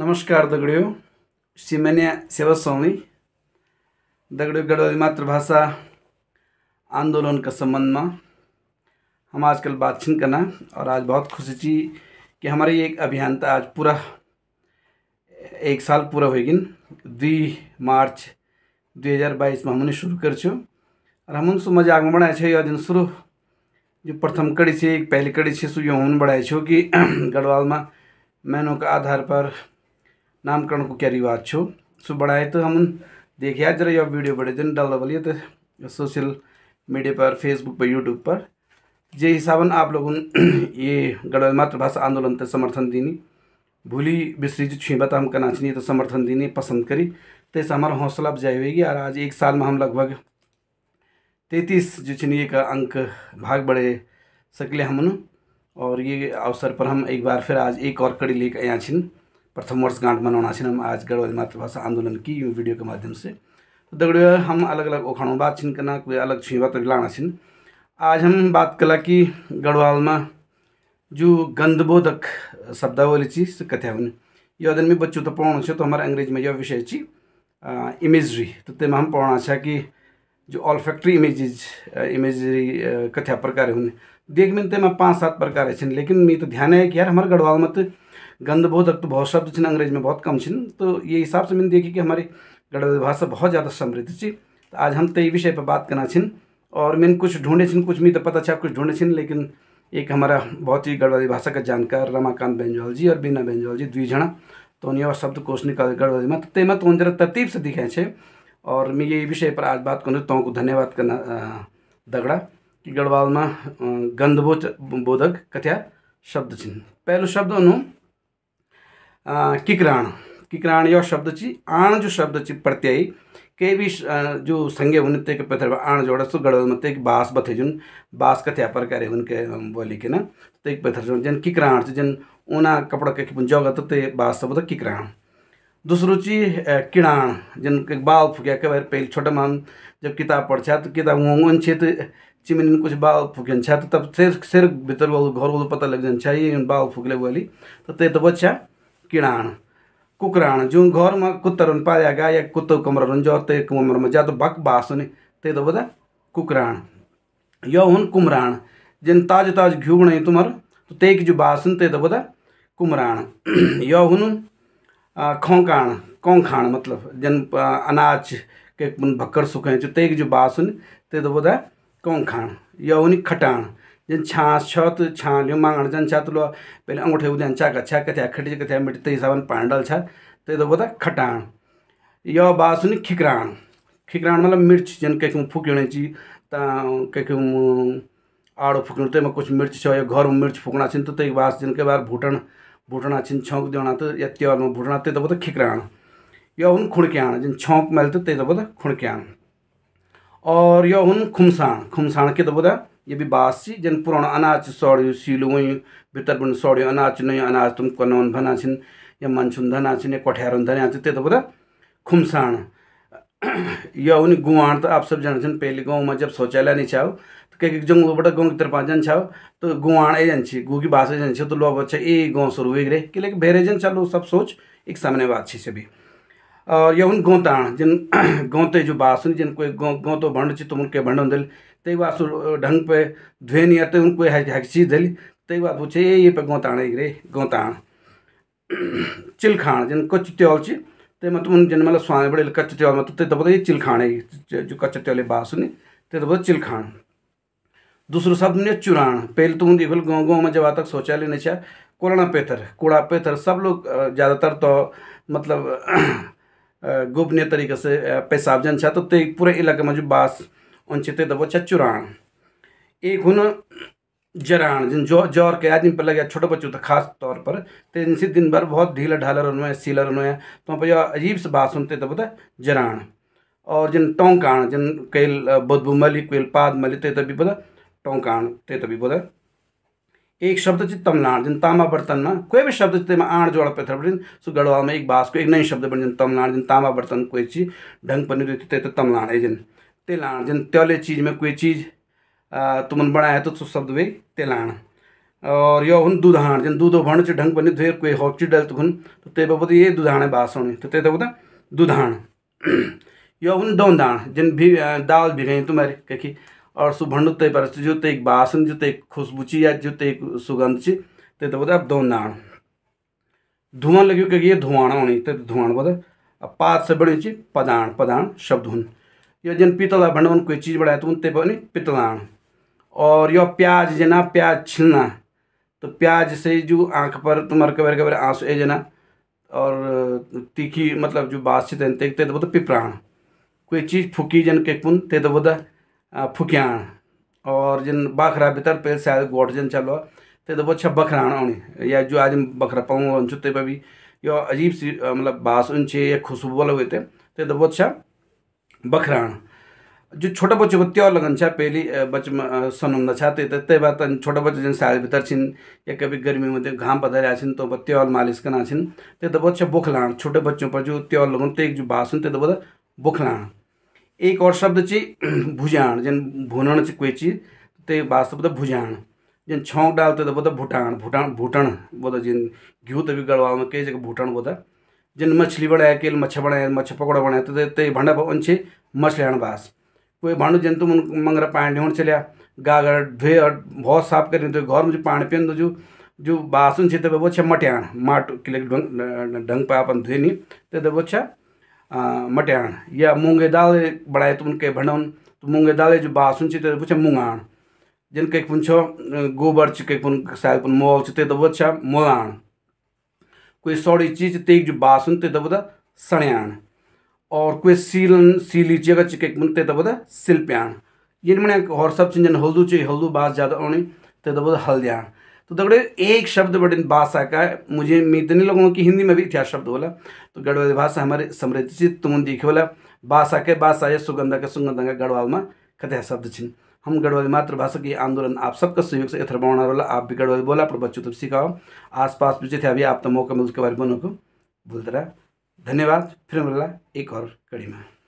नमस्कार दगड़ियों मैंने सेवा स्वामी दगड़ियों गढ़वाली मातृभाषा आंदोलन का संबंध में हम आजकल बातचीत करना और आज बहुत खुशी थी कि हमारे एक अभियान था आज पूरा एक साल पूरा होगी दी मार्च 2022 हजार बाईस में हमने शुरू कर छो और हम उनसे मजाक में बढ़ाए छे और दिन शुरू जो प्रथम कड़ी से एक पहली कड़ी से सो यो बढ़ाए छो कि गढ़वाल में मैनों के आधार पर नामकरण को क्या रिवाज छो सो बढ़ाए तो हम देखिया जरा यह वीडियो बड़े दिन डाल बोलिए तो सोशल मीडिया पर फेसबुक पर यूट्यूब पर जे हिसाबन आप लोग ये गढ़वाल मातृभाषा आंदोलन तक समर्थन दीनी भूली बिस्री जो छुई बता हम कना कनाचनी तो समर्थन दीनी पसंद करी ते तो से हमारा हौसला अफजाई होगी और आज एक साल में हम लगभग तैतीस जो छनिए का अंक भाग बढ़े सकले हम और ये अवसर पर हम एक बार फिर आज एक और कड़ी लेकर आया छिन प्रथम वर्षगांठ मनाना हम आज गढ़वाली मातृभाषा आंदोलन की वीडियो के माध्यम से तो दगड़ियो हम अलग अलग ओखाणों बात छिन करना कोई अलग छुई बात लाना छिन आज हम बात कला कि गढ़वाल में जो गंधबोधक शब्दावली ची से कथा हुन यो दिन में बच्चों तो पढ़ना छो तो हमारे अंग्रेज में यह विषय ची इमेजरी तो तेम हम पढ़ना छा कि जो ऑल फैक्ट्री इमेजेज इमेजरी कथा प्रकार हुन देख में पाँच सात प्रकार छिन लेकिन मैं तो ध्यान है कि यार हमारे गढ़वाल में तो गंधबोधक तो बहुत शब्द छिन अंग्रेज में बहुत कम छिन तो ये हिसाब से मैंने देखी कि हमारी गढ़वाली भाषा बहुत ज़्यादा समृद्ध छी तो आज हम तई तो विषय पर बात करना छिन और मैंने कुछ ढूंढे छिन कुछ मी तो पता छा कुछ ढूंढे छिन लेकिन एक हमारा बहुत ही गढ़वाली भाषा का जानकार रमाकांत बेंजवाल जी और बीना बेंजवाल जी दुई जना तो यह शब्द कोश निकाल गढ़वाली में तो ते में तो जरा तरतीब से दिखे छे और मैं ये विषय पर आज बात करूँ तो धन्यवाद करना दगड़ा कि गढ़वाल में गंधबोच बोधक कथिया शब्द छिन्न पहलू शब्द उन्होंने किकराण किकराण यो शब्द ची आण जो शब्द ची प्रत्यय के भी जो संज्ञा होने ते के पत्र आण जोड़ा सो गड़ मत एक बास बथे जन बास कथ्या प्रकार करे उनके बोली के ना तो एक पत्र जो जन किकराण जन ऊना कपड़ा के जगह गत ते बास शब्द किकराण दूसरो ची किराण जन बाल फूक्या के बार पहले छोटा मान जब किताब पढ़ छा तो किताब वोंगन छे तो चिमिन कुछ बाल फूकन छा तब सिर सिर भीतर वालों घर वालों पता लग जन छा बाल फुकले वाली तो ते तो बच्चा जो कुकराण में कुत्तर कुत्तरन गया या कुत्तों कमरन जो ते में जा तो बक बास हुने ते तो बता कुकराण यो हुन कुमराण जिन ताज ताज घ्यू बणे तुम्हार तो की जो बास ते तो बता कुमराण यो हुन खोंकाण कोंखाण मतलब जिन अनाज के भक्कर सुखे जो जो बास ते तो बता कोंखाण यो हुन खटाण जन छाँस छ तो लियो मांगण जन छ तो लो पहले अंगूठे उद्यान चा कछा कथ्या खटी कथ्या मिट्टी तो हिसाब पानी डल छा तो तो बोता खटाण यह बात सुनी खिकराण खिकराण मतलब मिर्च जन कहीं फूकने ची कहीं आड़ो फुकण तो कुछ मिर्च छ या घर में मिर्च फूकना छिन तो एक बात जिनके बार भुटन भुटना छिन छौंक देना तो या त्यौहार में भुटना तो बोता खिकराण यह हुन खुड़क्याण जिन छौंक मेल तो, तो बोता खुड़क्याण और यह हुन खुमसाण खुमसाण के तो बोता ये भी बास सी जन पुराना अनाज सौड़ सिलो गयो बन सौड़ अनाज नई अनाज तुम कनौन भना छिन् या मनसुन धना छिन् या कठ्यारोन धना छिन् त्यताबाट खुमसाण या उन गुआण तो आप सब छिन पहले गाँव में जब शौचालय नि छ्याउ कहीं जंगल बड़ा गाँव की तरफ जान छाओ तो गुआण ए गु की भाषा जान्छ तो लोग बच्चा ए हुए सुरु कि लेकिन भेरे जन चलो सब सोच एक सामने बात छी सभी और यह उन गौताण जिन गौते जो बास जिन कोई गौ तो भंड तुम तो उनके भंड दिल तेईवासुर ढंग पे ध्वेन या आते उनको हक्सी धली तेईवा पूछे ये पे गोताण रे गोताण चिलखाण जिन कच्च त्यौल ची ते मत मतलब उन जन मतलब स्वामी बड़े कच्च त्यौल मत ते दबो ये चिलखाण है जो कच्च त्यौले बास ने ते दबो तो चिलखाण दूसरो शब्द ने चुराण पहले तो उन गाँव गाँव में जब तक शौचालय नहीं छा कोरोना पेथर कूड़ा पेथर सब लोग ज़्यादातर तो मतलब गोपनीय तरीके से पेशाब जन छा तो ते पूरे इलाके में जो बास चिते दबो चा चुराण एक हुन जराण जिन जो जोर के आदमी पर लगे छोटे बच्चों तक खास तौर पर ते इनसे दिन भर बहुत ढीला ढाला रहना है सीला रहना है तो पर अजीब से बात सुनते तब तो जराण और जिन टोंकाण जिन कैल बदबू मली कैल पाद मली ते तभी बोला टोंकाण ते तभी बोला एक शब्द चित तमलाण जिन तामा बर्तन में कोई भी शब्द चित में आण जोड़ पे थर सो गढ़वा में एक बास को एक नई शब्द बन जिन तमलाण जिन तामा बर्तन कोई चीज ढंग पर नहीं रहती तमलाण है जिन तेलाण जन त्योले चीज में कोई चीज तुमन बणाया तो शब्द वे तेलाण और यो हूँ दूधाण जन दूध भण ढंग बनी धोर कोई हॉक चीज डल तुखन तो ते बाबत ये है बास होनी तो ते बोता दूधाण यो हूँ डोंदाण जन भी दाल भी गई तुम्हारी क्योंकि और सु भंडु ते पर जो ते एक बासन जो ते एक खुशबू ची या जो ते एक सुगंध ची ते तो बोता डोंदाण धुआं लगे क्योंकि ये धुआण होनी तो धुआण बोता पात से बनी ची पदाण पदाण शब्द हुन यो जन पीतल भंडवन कोई चीज़ बढ़ाए तो उनते बनी पीतल आण और यो प्याज जना प्याज छिलना तो प्याज से जो आँख पर तुम्हारे कबर कबर आंसू ए जना और तीखी मतलब जो बातचीत है ते तो बोध पिपराण कोई चीज़ फुकी जन के कुन ते तो बोध फुकियाण और जिन बाखरा भीतर पेल शायद गोट जन चलो ते तो अच्छा बखराण आने या जो आज बखरा पाऊँ चुते पर भी यो अजीब सी मतलब बास उन या खुशबू वाले हुए थे ते तो अच्छा बखराण जो જો बच्चों બચ્ચोको त्यौहार लगन छ पहली बच सन छा ते त्यही त्यही बात अनि छोटा बच्चा जुन सालभित्र छिन् या कभी गर्मी में घाम पधारिया छिन् तो त्योल मालिस कना छिन् त्यही त बच्चा बोखलाण छोटे बच्चों पर जो त्यो लगन त्यही जो भाषण त्यही त बोला एक और शब्द चाहिँ भुजान जन भुनण चाहिँ कोही चिज त्यही भाषा बोला भुजाण जन छौँक डालते तो भूटान भुटाण भुटाण भुटण बोला जिन घिउ त गढवालमा केही जग्गा भुटण बोला जिन मछली बणाया केल मच्छर बणाया मच्छर पकौड़ा बणाया तो ते भांडा उनसे मछली हण बास कोई भांडू जन तुम मंगरा पानी ढूंढ चलिया गागर धोए और बहुत साफ कर तो घर में जो पानी पीन दो जो जो बासन छे तब वो छा मट्याण माट के लिए ढंग पे अपन धोए नहीं तो तब वो छा मट्याण या मूंगे दाल बढ़ाए तुम के भंडन तो मूंगे दाल जो बासन छे तब वो छा मूंगाण जिन कई पुन छो गोबर छे कई पुन शायद पुन मोल छे तब वो छा मोलाण कोई सौड़ी चीज तेज जो बासुन ते दबदा सण्याण और कोई सीलन सीली जगह चिकेक मन ते दबदा सिलप्याण ये मने और सब चीज हल्दू चीज हल्दू बास ज़्यादा औने ते दबदा हल्द्याण तो दगड़े एक शब्द बड़े भाषा का मुझे मैं नहीं लोगों की हिंदी में भी इतिहास शब्द बोला तो गढ़वाली भाषा हमारे समृद्ध तुम देखे बोला बास के बास या सुगंधा के सुगंधा का गढ़वाल में कथा शब्द छिन् हम गढ़वाली मातृभाषा के आंदोलन आप सबका सहयोग से यथर बना वाला आप भी गढ़वाली बोला पर बच्चों तुम सिखाओ आस पास भी जिते अभी आप तो मौका मिल उसके बारे में को बोलते रहा धन्यवाद फिर मिला एक और कड़ी में